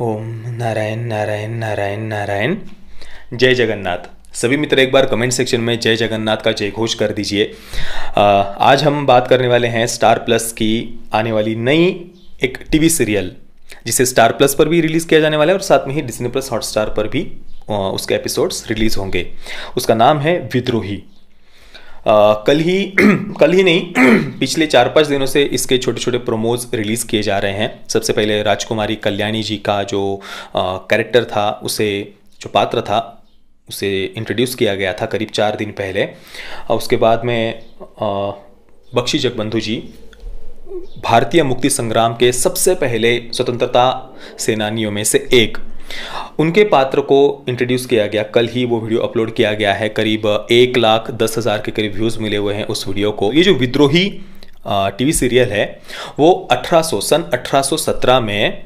ओम नारायण नारायण नारायण नारायण जय जगन्नाथ सभी मित्र एक बार कमेंट सेक्शन में जय जगन्नाथ का जय घोष कर दीजिए आज हम बात करने वाले हैं स्टार प्लस की आने वाली नई एक टीवी सीरियल जिसे स्टार प्लस पर भी रिलीज़ किया जाने वाला है और साथ में ही डिज्नी प्लस हॉटस्टार पर भी उसके एपिसोड्स रिलीज़ होंगे उसका नाम है विद्रोही आ, कल ही कल ही नहीं पिछले चार पाँच दिनों से इसके छोटे छोटे प्रोमोज रिलीज़ किए जा रहे हैं सबसे पहले राजकुमारी कल्याणी जी का जो कैरेक्टर था उसे जो पात्र था उसे इंट्रोड्यूस किया गया था करीब चार दिन पहले और उसके बाद में बख्शी जगबंधु जी भारतीय मुक्ति संग्राम के सबसे पहले स्वतंत्रता सेनानियों में से एक उनके पात्र को इंट्रोड्यूस किया गया कल ही वो वीडियो अपलोड किया गया है करीब एक लाख दस हज़ार के करीब व्यूज़ मिले हुए हैं उस वीडियो को ये जो विद्रोही टीवी सीरियल है वो 1800 सन 1817 में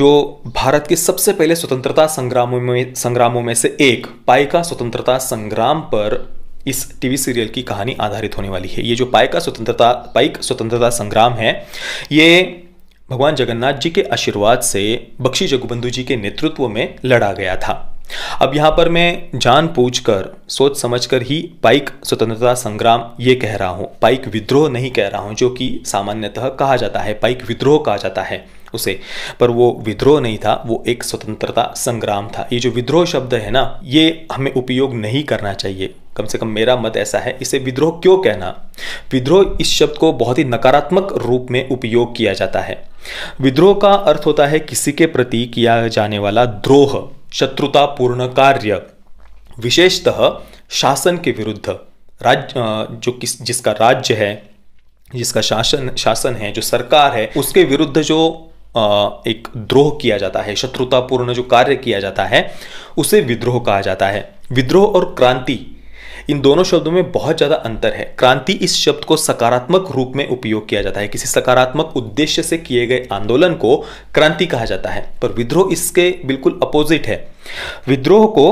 जो भारत के सबसे पहले स्वतंत्रता संग्रामों में संग्रामों में से एक पाई का स्वतंत्रता संग्राम पर इस टीवी सीरियल की कहानी आधारित होने वाली है ये जो पाई का स्वतंत्रता पाइक स्वतंत्रता संग्राम है ये भगवान जगन्नाथ जी के आशीर्वाद से बख्शी जगबंधु जी के नेतृत्व में लड़ा गया था अब यहाँ पर मैं जान पूछ कर सोच समझ कर ही पाइक स्वतंत्रता संग्राम ये कह रहा हूँ पाइक विद्रोह नहीं कह रहा हूँ जो कि सामान्यतः कहा जाता है पाइक विद्रोह कहा जाता है उसे पर वो विद्रोह नहीं था वो एक स्वतंत्रता संग्राम था ये जो विद्रोह शब्द है ना ये हमें उपयोग नहीं करना चाहिए कम से कम मेरा मत ऐसा है इसे विद्रोह क्यों कहना विद्रोह इस शब्द को बहुत ही नकारात्मक रूप में उपयोग किया जाता है विद्रोह का अर्थ होता है किसी के प्रति किया जाने वाला द्रोह शत्रुतापूर्ण कार्य विशेषतः शासन के विरुद्ध राज्य जो किस जिसका राज्य है जिसका शासन शासन है जो सरकार है उसके विरुद्ध जो एक द्रोह किया जाता है शत्रुतापूर्ण जो कार्य किया जाता है उसे विद्रोह कहा जाता है विद्रोह और क्रांति इन दोनों शब्दों में बहुत ज़्यादा अंतर है क्रांति इस शब्द को सकारात्मक रूप में उपयोग किया जाता है किसी सकारात्मक उद्देश्य से किए गए आंदोलन को क्रांति कहा जाता है पर विद्रोह इसके बिल्कुल अपोजिट है विद्रोह को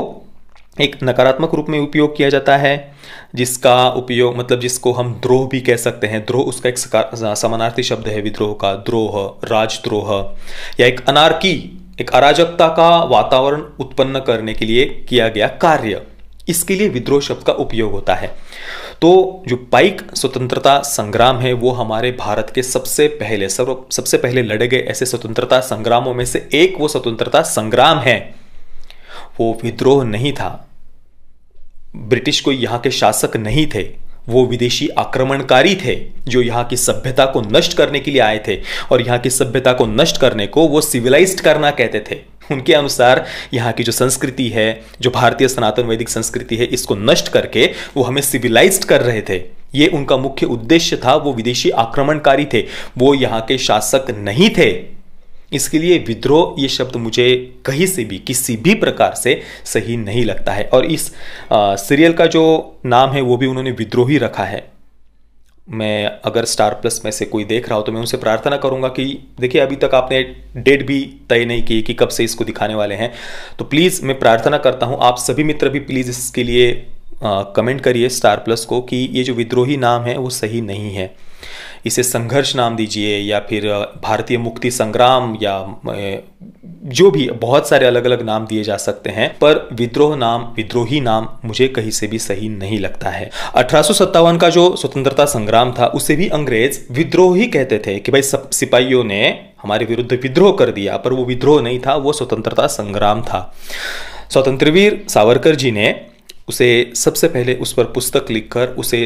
एक नकारात्मक रूप में उपयोग किया जाता है जिसका उपयोग मतलब जिसको हम द्रोह भी कह सकते हैं द्रोह उसका एक समानार्थी शब्द है विद्रोह का द्रोह राजद्रोह या एक अनारकी एक अराजकता का वातावरण उत्पन्न करने के लिए किया गया कार्य इसके लिए विद्रोह शब्द का उपयोग होता है तो जो पाइक स्वतंत्रता संग्राम है वो हमारे भारत के सबसे पहले सर्व सबसे पहले लड़े गए ऐसे स्वतंत्रता संग्रामों में से एक वो स्वतंत्रता संग्राम है वो विद्रोह नहीं था ब्रिटिश कोई यहां के शासक नहीं थे वो विदेशी आक्रमणकारी थे जो यहाँ की सभ्यता को नष्ट करने के लिए आए थे और यहाँ की सभ्यता को नष्ट करने को वो सिविलाइज्ड करना कहते थे उनके अनुसार यहाँ की जो संस्कृति है जो भारतीय सनातन वैदिक संस्कृति है इसको नष्ट करके वो हमें सिविलाइज्ड कर रहे थे ये उनका मुख्य उद्देश्य था वो विदेशी आक्रमणकारी थे वो यहाँ के शासक नहीं थे इसके लिए विद्रोह ये शब्द मुझे कहीं से भी किसी भी प्रकार से सही नहीं लगता है और इस सीरियल का जो नाम है वो भी उन्होंने विद्रोही रखा है मैं अगर स्टार प्लस में से कोई देख रहा हो तो मैं उनसे प्रार्थना करूंगा कि देखिए अभी तक आपने डेट भी तय नहीं की कि कब से इसको दिखाने वाले हैं तो प्लीज़ मैं प्रार्थना करता हूं आप सभी मित्र भी प्लीज़ इसके लिए आ, कमेंट करिए स्टार प्लस को कि ये जो विद्रोही नाम है वो सही नहीं है इसे संघर्ष नाम दीजिए या फिर भारतीय मुक्ति संग्राम या जो भी बहुत सारे अलग अलग नाम दिए जा सकते हैं पर विद्रोह नाम विद्रोही नाम मुझे कहीं से भी सही नहीं लगता है अठारह का जो स्वतंत्रता संग्राम था उसे भी अंग्रेज विद्रोह ही कहते थे कि भाई सिपाहियों ने हमारे विरुद्ध विद्रोह कर दिया पर वो विद्रोह नहीं था वो स्वतंत्रता संग्राम था स्वतंत्रवीर सावरकर जी ने उसे सबसे पहले उस पर पुस्तक लिखकर उसे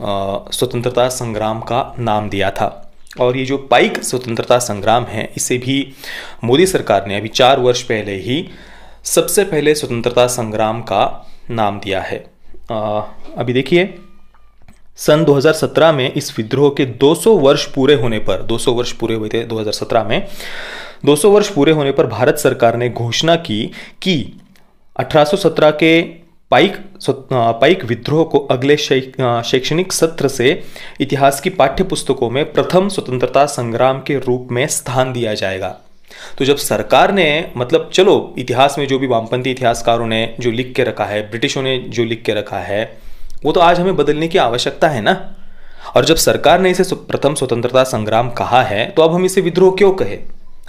स्वतंत्रता संग्राम का नाम दिया था और ये जो पाइक स्वतंत्रता संग्राम है इसे भी मोदी सरकार ने अभी चार वर्ष पहले ही सबसे पहले स्वतंत्रता संग्राम का नाम दिया है आ, अभी देखिए सन 2017 में इस विद्रोह के 200 वर्ष पूरे होने पर 200 वर्ष पूरे हुए थे 2017 में 200 वर्ष पूरे होने पर भारत सरकार ने घोषणा की कि 1817 के पाइक पाइक विद्रोह को अगले शैक्षणिक सत्र से इतिहास की पाठ्य पुस्तकों में प्रथम स्वतंत्रता संग्राम के रूप में स्थान दिया जाएगा तो जब सरकार ने मतलब चलो इतिहास में जो भी वामपंथी इतिहासकारों ने जो लिख के रखा है ब्रिटिशों ने जो लिख के रखा है वो तो आज हमें बदलने की आवश्यकता है ना और जब सरकार ने इसे प्रथम स्वतंत्रता संग्राम कहा है तो अब हम इसे विद्रोह क्यों कहे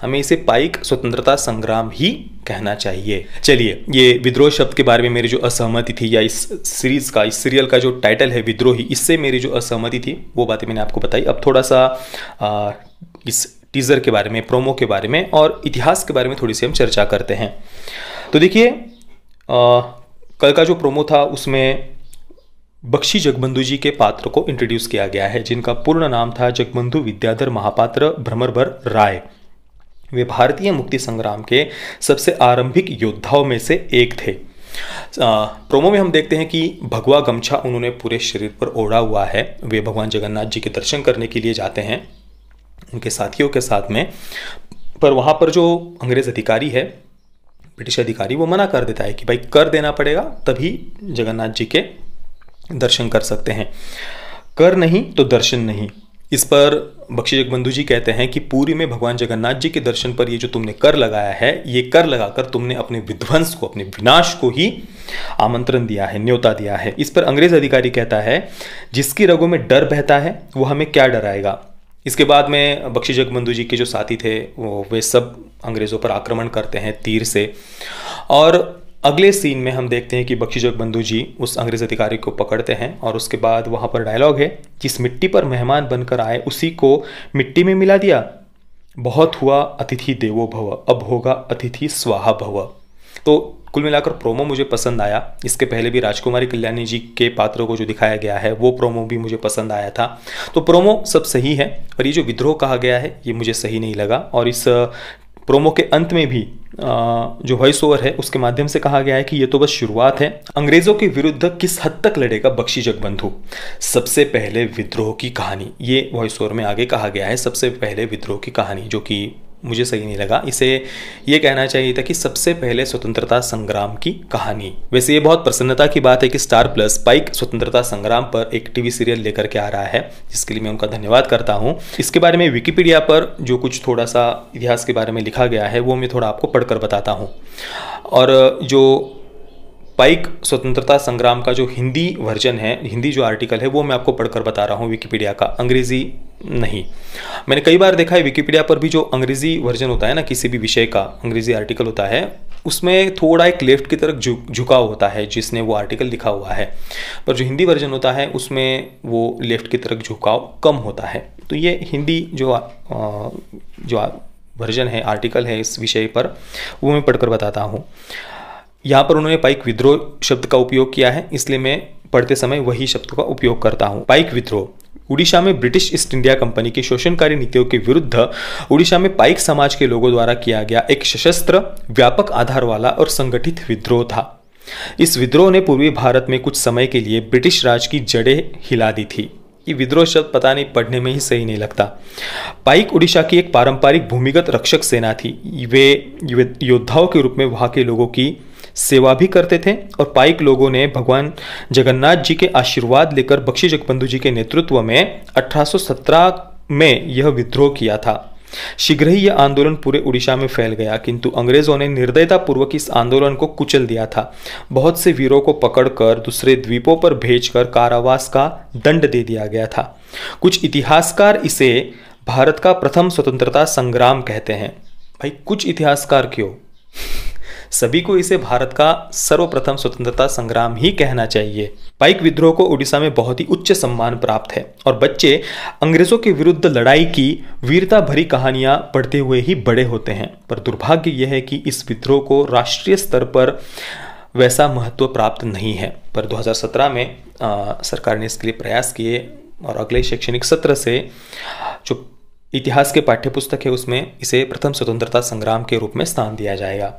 हमें इसे पाइक स्वतंत्रता संग्राम ही कहना चाहिए चलिए ये विद्रोह शब्द के बारे में मेरी जो असहमति थी या इस सीरीज का इस सीरियल का जो टाइटल है विद्रोही इससे मेरी जो असहमति थी वो बातें मैंने आपको बताई अब थोड़ा सा आ, इस टीज़र के बारे में प्रोमो के बारे में और इतिहास के बारे में थोड़ी सी हम चर्चा करते हैं तो देखिए कल का जो प्रोमो था उसमें बख्शी जगबंधु जी के पात्र को इंट्रोड्यूस किया गया है जिनका पूर्ण नाम था जगबंधु विद्याधर महापात्र भ्रमरभर राय वे भारतीय मुक्ति संग्राम के सबसे आरंभिक योद्धाओं में से एक थे प्रोमो में हम देखते हैं कि भगवा गमछा उन्होंने पूरे शरीर पर ओढ़ा हुआ है वे भगवान जगन्नाथ जी के दर्शन करने के लिए जाते हैं उनके साथियों के साथ में पर वहाँ पर जो अंग्रेज़ अधिकारी है ब्रिटिश अधिकारी वो मना कर देता है कि भाई कर देना पड़ेगा तभी जगन्नाथ जी के दर्शन कर सकते हैं कर नहीं तो दर्शन नहीं इस पर बख्शी जगबंधु जी कहते हैं कि पूरी में भगवान जगन्नाथ जी के दर्शन पर ये जो तुमने कर लगाया है ये कर लगाकर तुमने अपने विध्वंस को अपने विनाश को ही आमंत्रण दिया है न्योता दिया है इस पर अंग्रेज अधिकारी कहता है जिसकी रगों में डर बहता है वो हमें क्या डराएगा इसके बाद में बख्शी जगबंधु जी के जो साथी थे वो वे सब अंग्रेज़ों पर आक्रमण करते हैं तीर से और अगले सीन में हम देखते हैं कि बख्शी बंधु जी उस अंग्रेज अधिकारी को पकड़ते हैं और उसके बाद वहाँ पर डायलॉग है जिस मिट्टी पर मेहमान बनकर आए उसी को मिट्टी में मिला दिया बहुत हुआ अतिथि देवो भव अब होगा अतिथि स्वाहा भव तो कुल मिलाकर प्रोमो मुझे पसंद आया इसके पहले भी राजकुमारी कल्याणी जी के पात्रों को जो दिखाया गया है वो प्रोमो भी मुझे पसंद आया था तो प्रोमो सब सही है और ये जो विद्रोह कहा गया है ये मुझे सही नहीं लगा और इस प्रोमो के अंत में भी जो वॉइस ओवर है उसके माध्यम से कहा गया है कि ये तो बस शुरुआत है अंग्रेजों के विरुद्ध किस हद तक लड़ेगा बख्शी जगबंधु सबसे पहले विद्रोह की कहानी ये वॉइस ओवर में आगे कहा गया है सबसे पहले विद्रोह की कहानी जो कि मुझे सही नहीं लगा इसे ये कहना चाहिए था कि सबसे पहले स्वतंत्रता संग्राम की कहानी वैसे ये बहुत प्रसन्नता की बात है कि स्टार प्लस पाइक स्वतंत्रता संग्राम पर एक टीवी सीरियल लेकर के आ रहा है जिसके लिए मैं उनका धन्यवाद करता हूँ इसके बारे में विकीपीडिया पर जो कुछ थोड़ा सा इतिहास के बारे में लिखा गया है वो मैं थोड़ा आपको पढ़कर बताता हूँ और जो पाइक स्वतंत्रता संग्राम का जो हिंदी वर्जन है हिंदी जो आर्टिकल है वो मैं आपको पढ़कर बता रहा हूँ विकिपीडिया का अंग्रेजी नहीं मैंने कई बार देखा है विकीपीडिया पर भी जो अंग्रेजी वर्जन होता है ना किसी भी विषय का अंग्रेजी आर्टिकल होता है उसमें थोड़ा एक लेफ्ट की तरफ झुक झुकाव होता है जिसने वो आर्टिकल लिखा हुआ है पर जो हिंदी वर्जन होता है उसमें वो लेफ्ट की तरफ झुकाव कम होता है तो ये हिंदी जो आ, जो वर्जन है आर्टिकल है इस विषय पर वो मैं पढ़कर बताता हूँ यहाँ पर उन्होंने पाइक विद्रोह शब्द का उपयोग किया है इसलिए मैं पढ़ते समय वही शब्द का उपयोग करता हूँ पाइक विद्रोह उड़ीसा में ब्रिटिश ईस्ट इंडिया कंपनी की शोषणकारी नीतियों के विरुद्ध उड़ीसा में पाइक समाज के लोगों द्वारा किया गया एक सशस्त्र व्यापक आधार वाला और संगठित विद्रोह था इस विद्रोह ने पूर्वी भारत में कुछ समय के लिए ब्रिटिश राज की जड़ें हिला दी थी ये विद्रोह शब्द पता नहीं पढ़ने में ही सही नहीं लगता पाइक उड़ीसा की एक पारंपरिक भूमिगत रक्षक सेना थी वे योद्धाओं के रूप में वहाँ के लोगों की सेवा भी करते थे और पाइक लोगों ने भगवान जगन्नाथ जी के आशीर्वाद लेकर बख्शी जगबंधु जी के नेतृत्व में 1817 में यह विद्रोह किया था शीघ्र ही यह आंदोलन पूरे उड़ीसा में फैल गया किंतु अंग्रेजों ने निर्दयता पूर्वक इस आंदोलन को कुचल दिया था बहुत से वीरों को पकड़कर दूसरे द्वीपों पर भेजकर कारावास का दंड दे दिया गया था कुछ इतिहासकार इसे भारत का प्रथम स्वतंत्रता संग्राम कहते हैं भाई कुछ इतिहासकार क्यों सभी को इसे भारत का सर्वप्रथम स्वतंत्रता संग्राम ही कहना चाहिए पाइक विद्रोह को उड़ीसा में बहुत ही उच्च सम्मान प्राप्त है और बच्चे अंग्रेजों के विरुद्ध लड़ाई की वीरता भरी कहानियां पढ़ते हुए ही बड़े होते हैं पर दुर्भाग्य यह है कि इस विद्रोह को राष्ट्रीय स्तर पर वैसा महत्व प्राप्त नहीं है पर 2017 में आ, सरकार ने इसके लिए प्रयास किए और अगले शैक्षणिक सत्र से जो इतिहास के पाठ्यपुस्तक है उसमें इसे प्रथम स्वतंत्रता संग्राम के रूप में स्थान दिया जाएगा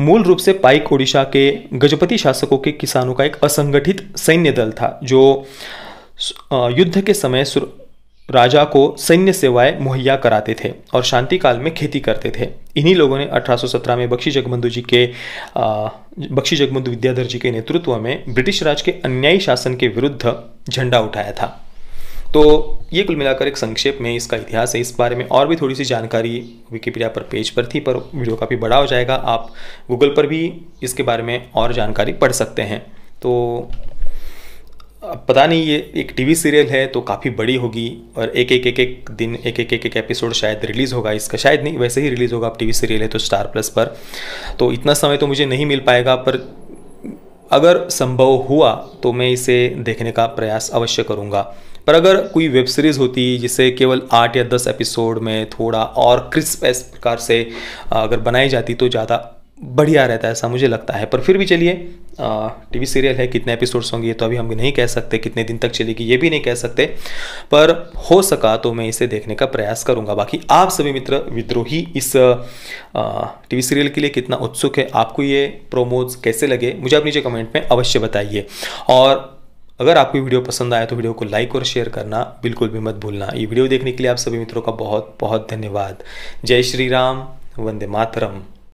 मूल रूप से पाइक ओडिशा के गजपति शासकों के किसानों का एक असंगठित सैन्य दल था जो युद्ध के समय राजा को सैन्य सेवाएं मुहैया कराते थे और शांति काल में खेती करते थे इन्हीं लोगों ने 1817 में बख्शी जगबंधु जी के बख्शी जगबंधु विद्याधर जी के नेतृत्व में ब्रिटिश राज के अन्यायी शासन के विरुद्ध झंडा उठाया था तो ये कुल मिलाकर एक संक्षेप में इसका इतिहास है इस बारे में और भी थोड़ी सी जानकारी विकीपीडिया पर पेज पर थी पर वीडियो काफ़ी बड़ा हो जाएगा आप गूगल पर भी इसके बारे में और जानकारी पढ़ सकते हैं तो पता नहीं ये एक टीवी सीरियल है तो काफ़ी बड़ी होगी और एक एक एक एक दिन एक एक एक एक एपिसोड शायद रिलीज़ होगा इसका शायद नहीं वैसे ही रिलीज़ होगा आप टीवी सीरियल है तो स्टार प्लस पर तो इतना समय तो मुझे नहीं मिल पाएगा पर अगर संभव हुआ तो मैं इसे देखने का प्रयास अवश्य करूँगा पर अगर कोई वेब सीरीज़ होती जिसे केवल आठ या दस एपिसोड में थोड़ा और क्रिस्प इस प्रकार से अगर बनाई जाती तो ज़्यादा बढ़िया रहता है ऐसा मुझे लगता है पर फिर भी चलिए टीवी सीरियल है कितने एपिसोड्स होंगे ये तो अभी हम नहीं कह सकते कितने दिन तक चलेगी ये भी नहीं कह सकते पर हो सका तो मैं इसे देखने का प्रयास करूँगा बाकी आप सभी मित्र विद्रोही इस टीवी सीरियल के लिए कितना उत्सुक है आपको ये प्रोमोज कैसे लगे मुझे आप नीचे कमेंट में अवश्य बताइए और अगर आपको वीडियो पसंद आया तो वीडियो को लाइक और शेयर करना बिल्कुल भी मत भूलना ये वीडियो देखने के लिए आप सभी मित्रों का बहुत बहुत धन्यवाद जय श्री राम वंदे मातरम